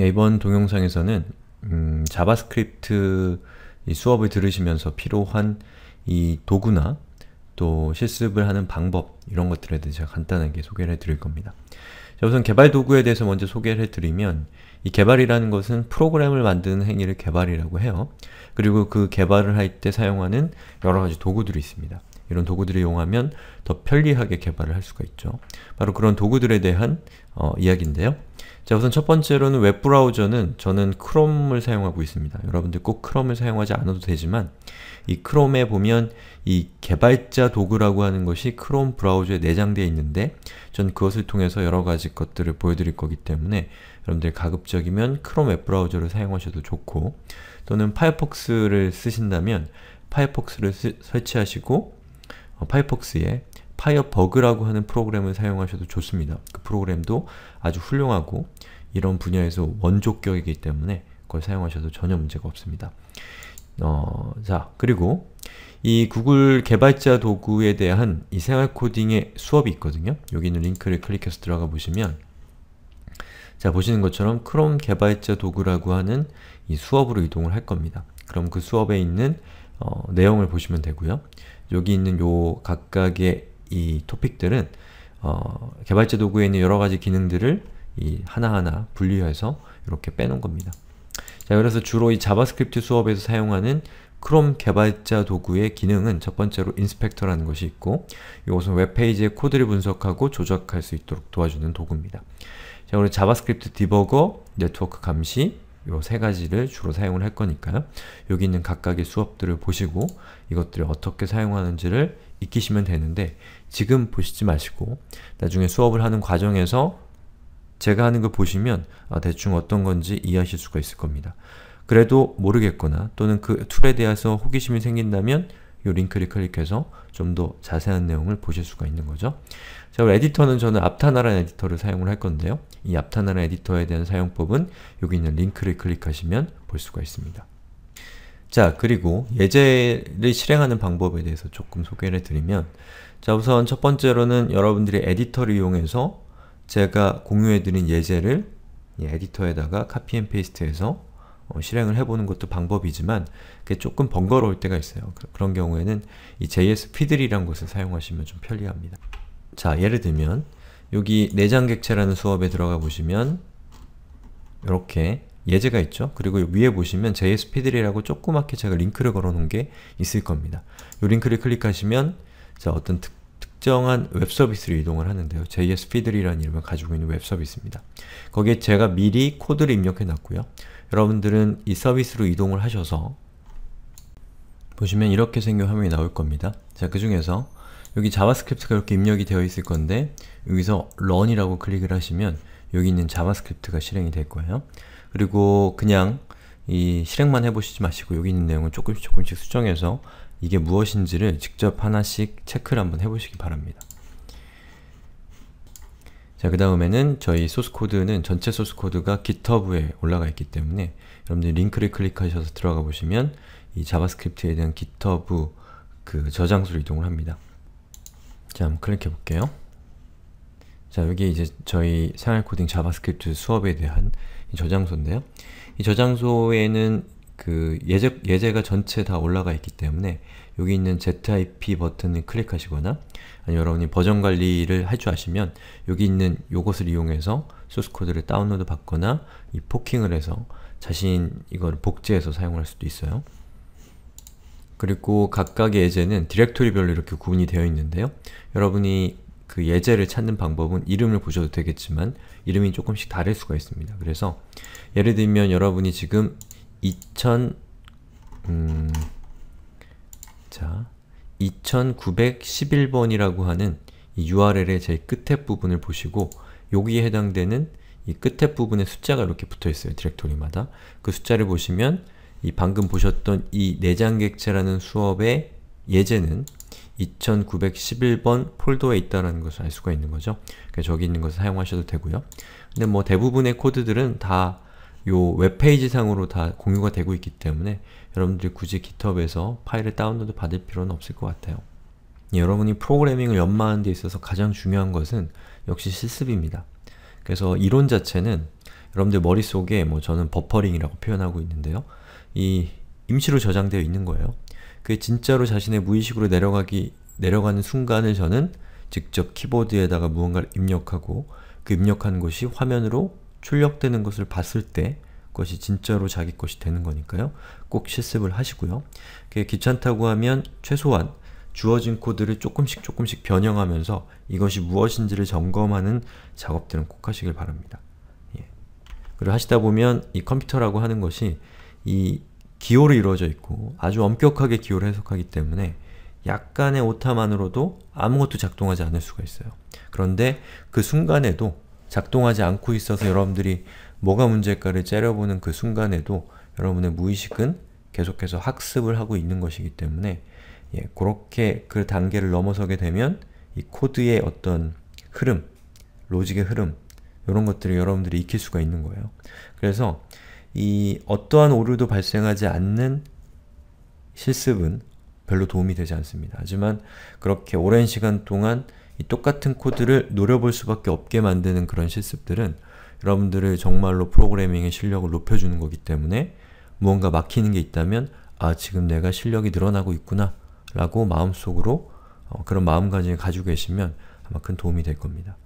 예, 이번 동영상에서는 음, 자바스크립트 수업을 들으시면서 필요한 이 도구나 또 실습을 하는 방법 이런 것들에 대해 제가 간단하게 소개를 해드릴 겁니다. 자, 우선 개발 도구에 대해서 먼저 소개를 해드리면 이 개발이라는 것은 프로그램을 만드는 행위를 개발이라고 해요. 그리고 그 개발을 할 때 사용하는 여러 가지 도구들이 있습니다. 이런 도구들을 이용하면 더 편리하게 개발을 할 수가 있죠. 바로 그런 도구들에 대한 어, 이야기인데요. 자 우선 첫 번째로는 웹브라우저는 저는 크롬을 사용하고 있습니다. 여러분들 꼭 크롬을 사용하지 않아도 되지만 이 크롬에 보면 이 개발자 도구라고 하는 것이 크롬 브라우저에 내장되어 있는데 저는 그것을 통해서 여러가지 것들을 보여드릴 거기 때문에 여러분들 가급적이면 크롬 웹브라우저를 사용하셔도 좋고 또는 파이어폭스를 쓰신다면 파이어폭스를 쓰, 설치하시고 어, 파이퍽스의 파이어버그라고 하는 프로그램을 사용하셔도 좋습니다. 그 프로그램도 아주 훌륭하고 이런 분야에서 원조격이기 때문에 그걸 사용하셔도 전혀 문제가 없습니다. 어, 자, 그리고 이 구글 개발자 도구에 대한 이 생활 코딩의 수업이 있거든요. 여기 있는 링크를 클릭해서 들어가 보시면 자, 보시는 것처럼 크롬 개발자 도구라고 하는 이 수업으로 이동을 할 겁니다. 그럼 그 수업에 있는 어, 내용을 보시면 되고요. 여기 있는 요 각각의 이 토픽들은 어, 개발자 도구에 있는 여러가지 기능들을 이 하나하나 분리해서 이렇게 빼놓은 겁니다. 자, 그래서 주로 이 자바스크립트 수업에서 사용하는 크롬 개발자 도구의 기능은 첫 번째로 인스펙터라는 것이 있고 이것은 웹페이지의 코드를 분석하고 조작할 수 있도록 도와주는 도구입니다. 자, 우리 자바스크립트 디버거, 네트워크 감시, 요세 가지를 주로 사용을 할 거니까요. 여기 있는 각각의 수업들을 보시고 이것들을 어떻게 사용하는지를 익히시면 되는데 지금 보시지 마시고 나중에 수업을 하는 과정에서 제가 하는 걸 보시면 아, 대충 어떤 건지 이해하실 수가 있을 겁니다. 그래도 모르겠거나 또는 그 툴에 대해서 호기심이 생긴다면 이 링크를 클릭해서 좀 더 자세한 내용을 보실 수가 있는 거죠. 자, 에디터는 저는 앞타나라 에디터를 사용을 할 건데요. 이 앞타나라 에디터에 대한 사용법은 여기 있는 링크를 클릭하시면 볼 수가 있습니다. 자, 그리고 예제를 실행하는 방법에 대해서 조금 소개를 드리면 자, 우선 첫 번째로는 여러분들이 에디터를 이용해서 제가 공유해드린 예제를 에디터에다가 카피 앤 페이스트해서 어, 실행을 해보는 것도 방법이지만 그게 조금 번거로울 때가 있어요. 그, 런 경우에는 이 JS 피들이라는것을 사용하시면 좀 편리합니다. 자, 예를 들면 여기 내장객체라는 수업에 들어가 보시면 이렇게 예제가 있죠? 그리고 위에 보시면 JS 피들이라고 조그맣게 제가 링크를 걸어놓은 게 있을 겁니다. 이 링크를 클릭하시면 자, 어떤 특, 특정한 웹서비스로 이동을 하는데요. j s 피들이라는 이름을 가지고 있는 웹서비스입니다. 거기에 제가 미리 코드를 입력해 놨고요. 여러분들은 이 서비스로 이동을 하셔서 보시면 이렇게 생긴 화면이 나올 겁니다. 자, 그 중에서 여기 자바스크립트가 이렇게 입력이 되어 있을 건데 여기서 run이라고 클릭을 하시면 여기 있는 자바스크립트가 실행이 될 거예요. 그리고 그냥 이 실행만 해보시지 마시고 여기 있는 내용을 조금씩 조금씩 수정해서 이게 무엇인지를 직접 하나씩 체크를 한번 해보시기 바랍니다. 자, 그 다음에는 저희 소스코드는 전체 소스코드가 GitHub에 올라가 있기 때문에 여러분들이 링크를 클릭하셔서 들어가 보시면 이 자바스크립트에 대한 GitHub 그 저장소로 이동을 합니다. 자, 한번 클릭해 볼게요. 자, 여기 이제 저희 생활코딩 자바스크립트 수업에 대한 저장소인데요. 이 저장소에는 그 예제, 예제가 전체 다 올라가 있기 때문에 여기 있는 ZIP 버튼을 클릭하시거나 아니면 여러분이 버전 관리를 할 줄 아시면 여기 있는 요것을 이용해서 소스 코드를 다운로드 받거나 이 포킹을 해서 자신 이걸 복제해서 사용할 수도 있어요. 그리고 각각의 예제는 디렉토리별로 이렇게 구분이 되어 있는데요. 여러분이 그 예제를 찾는 방법은 이름을 보셔도 되겠지만 이름이 조금씩 다를 수가 있습니다. 그래서 예를 들면 여러분이 지금 2000 음, 자 2911번이라고 하는 URL의 제일 끝에 부분을 보시고 여기에 해당되는 이 끝에 부분에 숫자가 이렇게 붙어있어요. 디렉토리마다. 그 숫자를 보시면 이 방금 보셨던 이 내장객체라는 수업의 예제는 2911번 폴더에 있다는 것을 알 수가 있는 거죠. 그래서 저기 있는 것을 사용하셔도 되고요. 근데 뭐 대부분의 코드들은 다요 웹페이지상으로 다 공유가 되고 있기 때문에 여러분들이 굳이 GitHub에서 파일을 다운로드 받을 필요는 없을 것 같아요. 예, 여러분이 프로그래밍을 연마하는 데 있어서 가장 중요한 것은 역시 실습입니다. 그래서 이론 자체는 여러분들 머릿속에 뭐 저는 버퍼링이라고 표현하고 있는데요. 이 임시로 저장되어 있는 거예요. 그게 진짜로 자신의 무의식으로 내려가기 내려가는 순간을 저는 직접 키보드에다가 무언가를 입력하고 그 입력한 것이 화면으로 출력되는 것을 봤을 때그 것이 진짜로 자기 것이 되는 거니까요. 꼭 실습을 하시고요. 귀찮다고 하면 최소한 주어진 코드를 조금씩 조금씩 변형하면서 이것이 무엇인지를 점검하는 작업들은 꼭 하시길 바랍니다. 예. 그리고 하시다 보면 이 컴퓨터라고 하는 것이 이 기호로 이루어져 있고 아주 엄격하게 기호를 해석하기 때문에 약간의 오타만으로도 아무것도 작동하지 않을 수가 있어요. 그런데 그 순간에도 작동하지 않고 있어서 여러분들이 뭐가 문제일까를 째려보는 그 순간에도 여러분의 무의식은 계속해서 학습을 하고 있는 것이기 때문에 예, 그렇게 그 단계를 넘어서게 되면 이 코드의 어떤 흐름, 로직의 흐름 이런 것들을 여러분들이 익힐 수가 있는 거예요. 그래서 이 어떠한 오류도 발생하지 않는 실습은 별로 도움이 되지 않습니다. 하지만 그렇게 오랜 시간 동안 똑같은 코드를 노려볼 수밖에 없게 만드는 그런 실습들은 여러분들을 정말로 프로그래밍의 실력을 높여주는 거기 때문에 무언가 막히는 게 있다면 아 지금 내가 실력이 늘어나고 있구나 라고 마음속으로 어, 그런 마음가짐을 가지고 계시면 아마 큰 도움이 될 겁니다.